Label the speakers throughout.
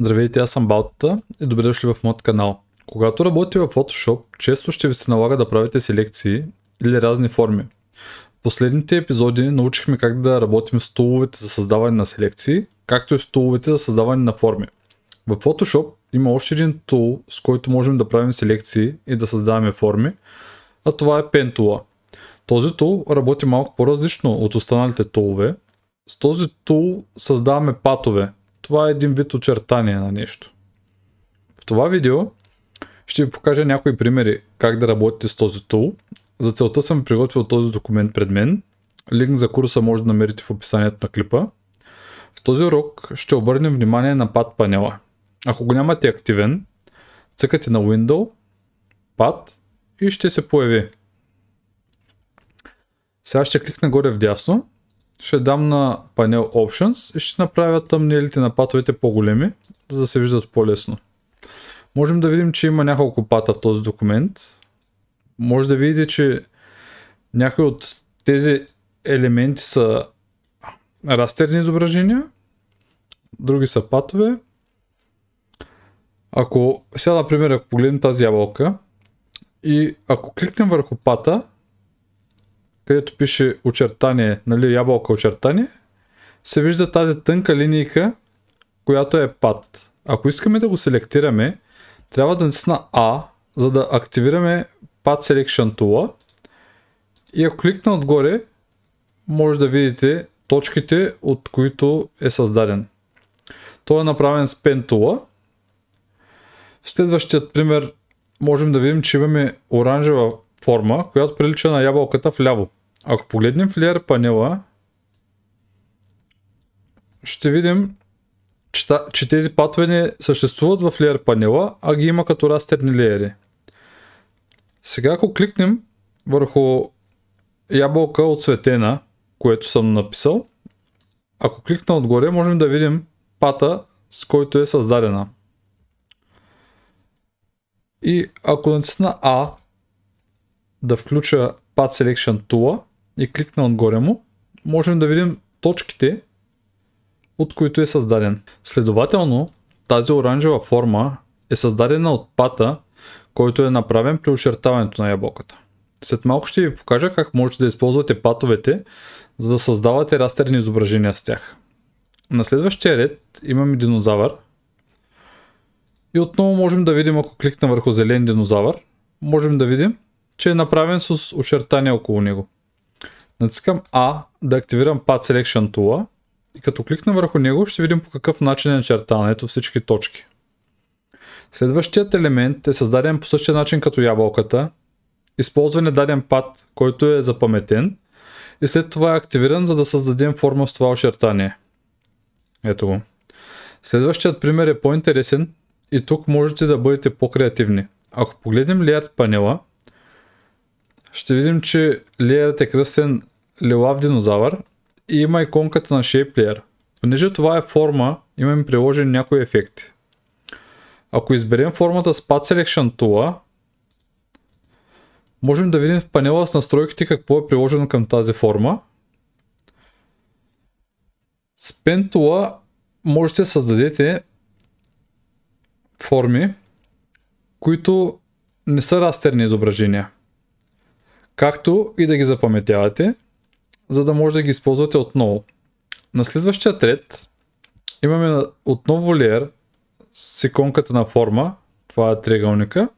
Speaker 1: Здравейте, аз съм Балтата и добре дошли в моят канал. Когато работите в Photoshop, често ще ви се налага да правите селекции или разни форми. В последните епизоди научихме как да работим с туловете за създаване на селекции, както и с туловете за създаване на форми. В Photoshop има още един тул, с който можем да правим селекции и да създаваме форми, а това е Pen Tool. Този тул работи малко по-различно от останалите тулове. С този тул създаваме патове, това е един вид очертание на нещо. В това видео ще ви покажа някои примери как да работите с този тул. За целта съм приготвил този документ пред мен. Линк за курса може да намерите в описанието на клипа. В този урок ще обърнем внимание на пад панела. Ако го нямате активен, цъкате на Window, пад и ще се появи. Сега ще кликна горе вдясно ще дам на панел Options и ще направя тъмнелите на патовете по-големи, за да се виждат по-лесно. Можем да видим, че има няколко пата в този документ. Може да видите, че някои от тези елементи са растерни изображения, други са патове. Ако сега, например, ако погледнем тази ябълка и ако кликнем върху пата, където пише очертание, нали, ябълка очертание, се вижда тази тънка линия, която е пад. Ако искаме да го селектираме, трябва да натисна А, за да активираме Path Selection Tool. И ако кликна отгоре, може да видите точките, от които е създаден. Той е направен с Pen Tool. В следващият пример можем да видим, че имаме оранжева форма, която прилича на ябълката вляво. Ако погледнем в Layer панела, ще видим, че, че тези патове не съществуват в Layer панела, а ги има като растерни леери. Сега ако кликнем върху ябълка оцветена, което съм написал, ако кликна отгоре, можем да видим пата, с който е създадена. И ако натисна A да включа Path Selection Tool, и кликна отгоре му, можем да видим точките, от които е създаден. Следователно, тази оранжева форма е създадена от пата, който е направен при очертаването на ябълката. След малко ще ви покажа как можете да използвате патовете, за да създавате растерни изображения с тях. На следващия ред имаме динозавър. И отново можем да видим, ако кликна върху зелен динозавър, можем да видим, че е направен с очертания около него. Натискам А да активирам Path Selection Tool и като кликна върху него ще видим по какъв начин е начертан. всички точки. Следващият елемент е създаден по същия начин като ябълката. Използван е даден пад, който е запаметен и след това е активиран, за да създадем форма с това очертание. Ето го. Следващият пример е по-интересен и тук можете да бъдете по-креативни. Ако погледнем Layered панела, ще видим, че Layered е кръстен лилав динозавър и има иконката на Shape Layer. Понеже това е форма, имаме приложени някои ефекти. Ако изберем формата с Path Selection Tool, можем да видим в панела с настройките какво е приложено към тази форма. С Pen Tool можете да създадете форми, които не са растерни изображения, както и да ги запаметявате – за да може да ги използвате отново. На следващия ред имаме отново леер с иконката на форма, това е триъгълника.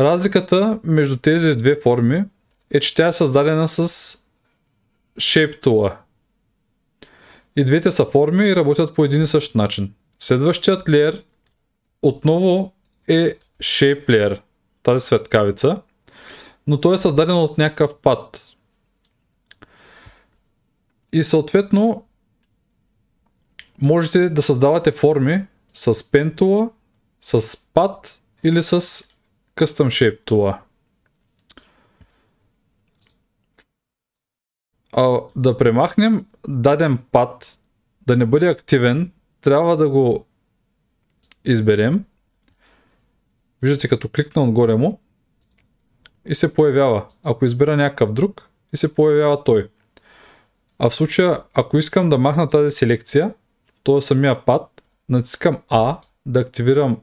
Speaker 1: Разликата между тези две форми е, че тя е създадена с Shape Tool. И двете са форми и работят по един и същ начин. Следващият леер отново е Shape Layer, тази светкавица, но той е създаден от някакъв пат. И съответно, можете да създавате форми с пентула, с Pad или с Custom Shape Tool. А, да премахнем даден пад, да не бъде активен, трябва да го изберем. Виждате като кликна отгоре му и се появява. Ако избера някакъв друг и се появява той. А в случая, ако искам да махна тази селекция, то е самия пад, натискам А, да активирам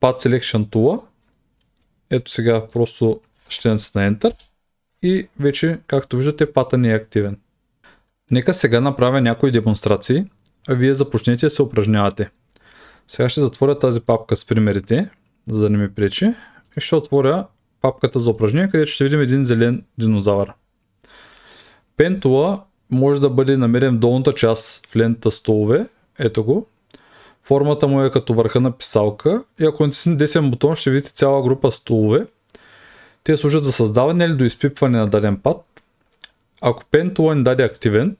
Speaker 1: Pad Selection Tool. Ето сега просто ще натисна Enter. И вече, както виждате, пата не е активен. Нека сега направя някои демонстрации, а вие започнете да се упражнявате. Сега ще затворя тази папка с примерите, за да не ми пречи. И ще отворя папката за упражнение, където ще видим един зелен динозавър. Пентула може да бъде намерен в долната част в лентата столове. Ето го. Формата му е като върха на писалка и ако натиснете десен бутон ще видите цяла група столове. Те служат за създаване или до изпипване на даден пад. Ако Pen Tool ни даде активен,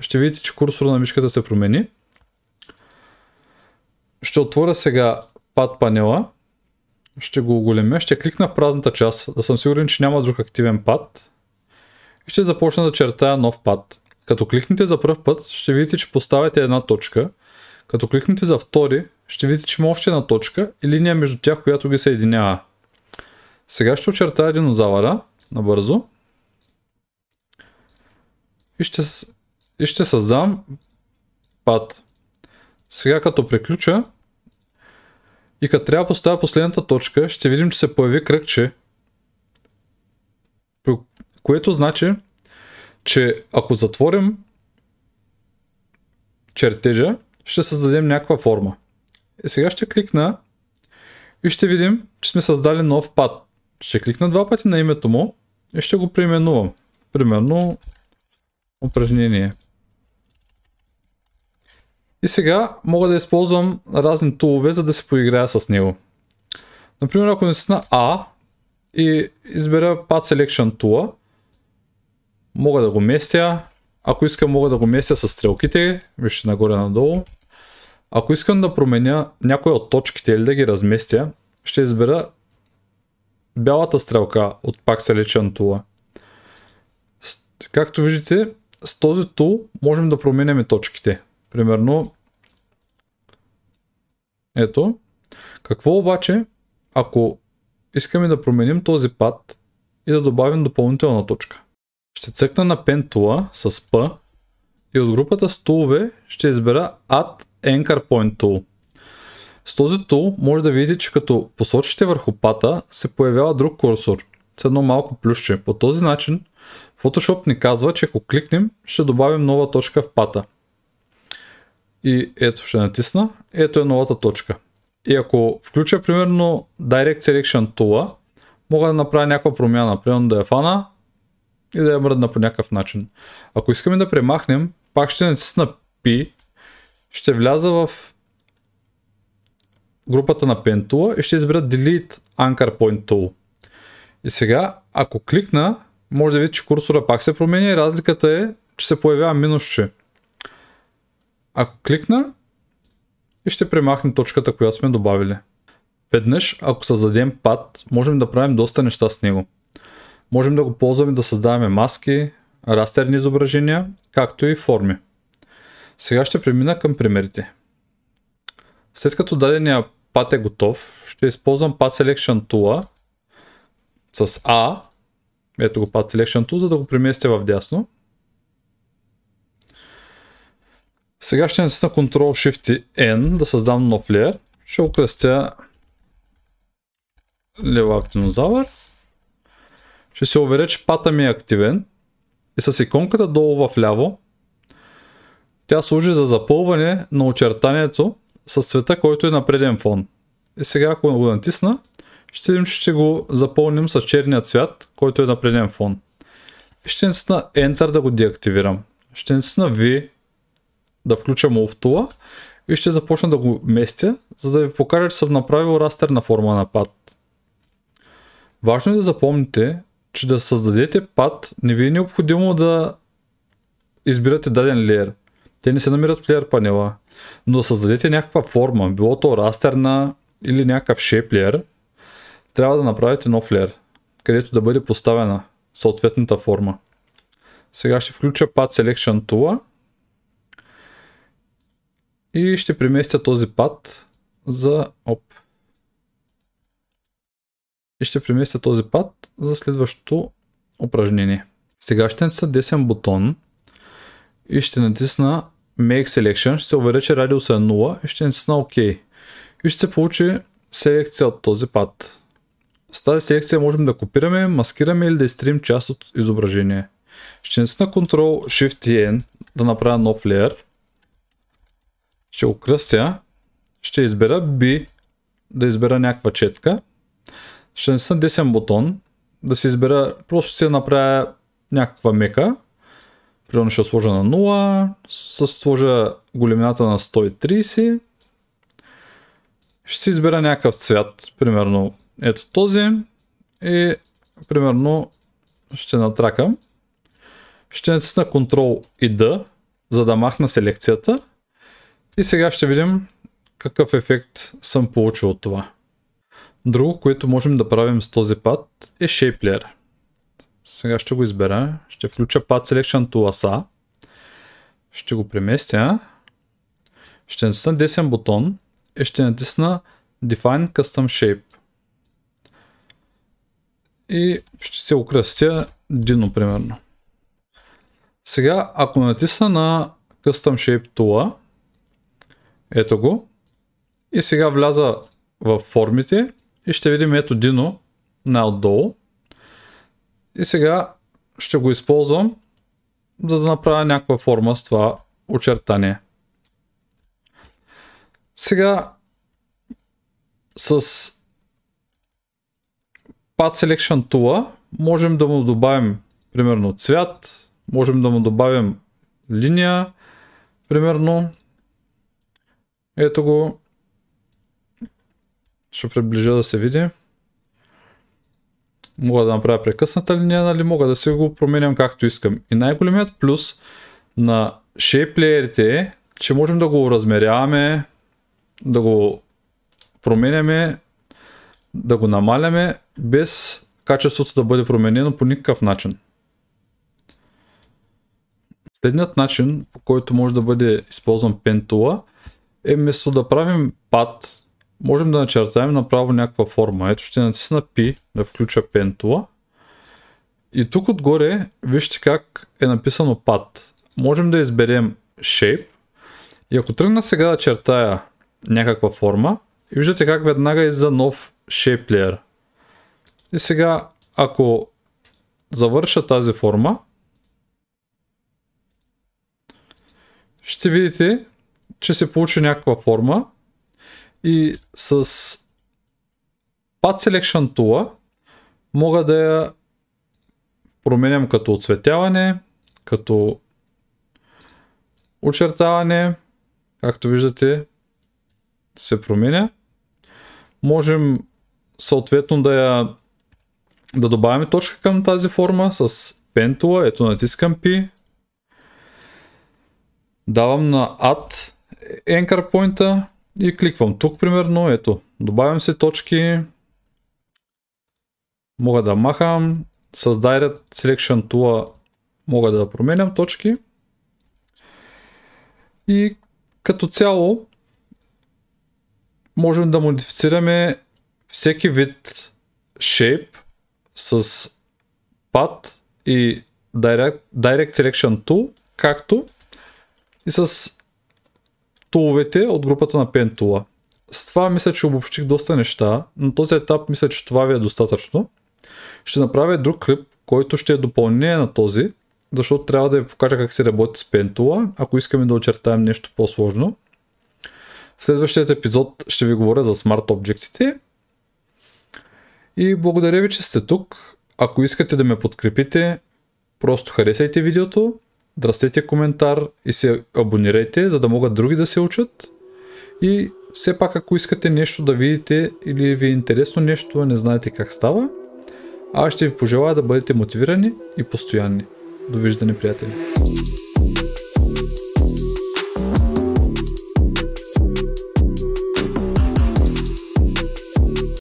Speaker 1: ще видите, че курсора на мишката се промени. Ще отворя сега пад панела. Ще го оголемя. Ще кликна в празната част, да съм сигурен, че няма друг активен пад. И ще започна да чертая нов пад. Като кликнете за първ път, ще видите, че поставяте една точка. Като кликнете за втори, ще видите, че има още една точка и линия между тях, която ги съединява. Сега ще очертая динозавъра набързо. И ще, и ще създам пад. Сега като приключа и като трябва да поставя последната точка, ще видим, че се появи кръгче, което значи, че ако затворим чертежа, ще създадем някаква форма. И е, сега ще кликна и ще видим, че сме създали нов пад. Ще кликна два пъти на името му и ще го преименувам. Примерно упражнение. И сега мога да използвам разни тулове, за да се поиграя с него. Например, ако не си на А и избера Path Selection Tool, Мога да го местя. Ако искам, мога да го местя с стрелките. Вижте нагоре-надолу. Ако искам да променя някоя от точките или да ги разместя, ще избера бялата стрелка от пак Selection Tool. Както виждате, с този тул можем да променяме точките. Примерно, ето. Какво обаче, ако искаме да променим този пад и да добавим допълнителна точка? Ще цъкна на пентула с P и от групата стулове ще избера Add Anchor Point Tool. С този тул може да видите, че като посочите върху пата се появява друг курсор с едно малко плюсче. По този начин Photoshop ни казва, че ако кликнем ще добавим нова точка в пата. И ето ще натисна. Ето е новата точка. И ако включа примерно Direct Selection Tool, мога да направя някаква промяна. Примерно да я фана и да я мръдна по някакъв начин. Ако искаме да премахнем, пак ще натисна P, ще вляза в групата на Pen Tool и ще избера Delete Anchor Point Tool. И сега, ако кликна, може да видите, че курсора пак се променя и разликата е, че се появява минусче. Ако кликна, и ще премахнем точката, която сме добавили. Веднъж, ако създадем пад, можем да правим доста неща с него. Можем да го ползваме да създаваме маски, растерни изображения, както и форми. Сега ще премина към примерите. След като дадения пат е готов, ще използвам Path Selection Tool с A, ето го Path Selection Tool, за да го преместя в дясно. Сега ще натисна Ctrl Shift N да създам нов леер. Ще украстя лева актинозавър ще се уверя, че пата ми е активен и с иконката долу в ляво тя служи за запълване на очертанието с цвета, който е на преден фон. И сега ако го натисна, ще видим, че ще го запълним с черния цвят, който е на преден фон. Ще натисна Enter да го деактивирам. Ще натисна V да включа Move и ще започна да го местя, за да ви покажа, че съм направил растерна форма на пад. Важно е да запомните, че да създадете пад, не ви е необходимо да избирате даден леер. Те не се намират в леер панела. Но да създадете някаква форма, било то растерна или някакъв shape леер, трябва да направите нов леер, където да бъде поставена съответната форма. Сега ще включа Path Selection Tool и ще преместя този пад за оп, и ще преместя този пад за следващото упражнение. Сега ще натисна десен бутон и ще натисна Make Selection, ще се уверя, че радиусът е 0 и ще натисна OK. И ще се получи селекция от този пад. С тази селекция можем да копираме, маскираме или да изтрим част от изображение. Ще натисна Ctrl Shift и N да направя нов леер. Ще го кръстя. Ще избера B да избера някаква четка ще натисна десен бутон, да си избера, просто си направя някаква мека. Примерно ще сложа на 0, ще сложа големината на 130. Ще си избера някакъв цвят, примерно ето този. И примерно ще натракам. Ще натисна Ctrl и D, за да махна селекцията. И сега ще видим какъв ефект съм получил от това. Друго, което можем да правим с този пад е Shape Layer. Сега ще го избера. Ще включа Path Selection ASA. Ще го преместя. Ще натисна десен бутон и ще натисна Define Custom Shape. И ще се украстя Dino, примерно. Сега, ако натисна на Custom Shape Tool, ето го, и сега вляза в формите и ще видим ето Dino на отдолу. И сега ще го използвам, за да направя някаква форма с това очертание. Сега с Path Selection Tool можем да му добавим примерно цвят, можем да му добавим линия, примерно. Ето го. Ще приближа да се види. Мога да направя прекъсната линия, нали? Мога да си го променям както искам. И най-големият плюс на shape layer е, че можем да го размеряваме, да го променяме, да го намаляме без качеството да бъде променено по никакъв начин. Следният начин, по който може да бъде използван пентула, е вместо да правим пад можем да начертаем направо някаква форма. Ето ще натисна P да включа пентула. И тук отгоре вижте как е написано пад. Можем да изберем Shape. И ако тръгна сега да чертая някаква форма, виждате как веднага е за нов Shape Layer. И сега, ако завърша тази форма, ще видите, че се получи някаква форма, и с Path Selection Tool мога да я променям като оцветяване, като очертаване, както виждате се променя. Можем съответно да я да добавим точка към тази форма с Tool, ето натискам P, давам на Add Anchor Point а и кликвам тук, примерно, ето, добавям се точки. Мога да махам. С Direct Selection Tool мога да променям точки. И като цяло можем да модифицираме всеки вид shape с Path и Direct, Direct Selection Tool, както и с туловете от групата на Пентула. С това мисля, че обобщих доста неща. На този етап мисля, че това ви е достатъчно. Ще направя друг клип, който ще е допълнение на този, защото трябва да ви покажа как се работи с пентула, ако искаме да очертаем нещо по-сложно. В следващият епизод ще ви говоря за смарт обектите. И благодаря ви, че сте тук. Ако искате да ме подкрепите, просто харесайте видеото драстете коментар и се абонирайте, за да могат други да се учат. И все пак, ако искате нещо да видите или ви е интересно нещо, а не знаете как става, аз ще ви пожелая да бъдете мотивирани и постоянни. Довиждане, приятели!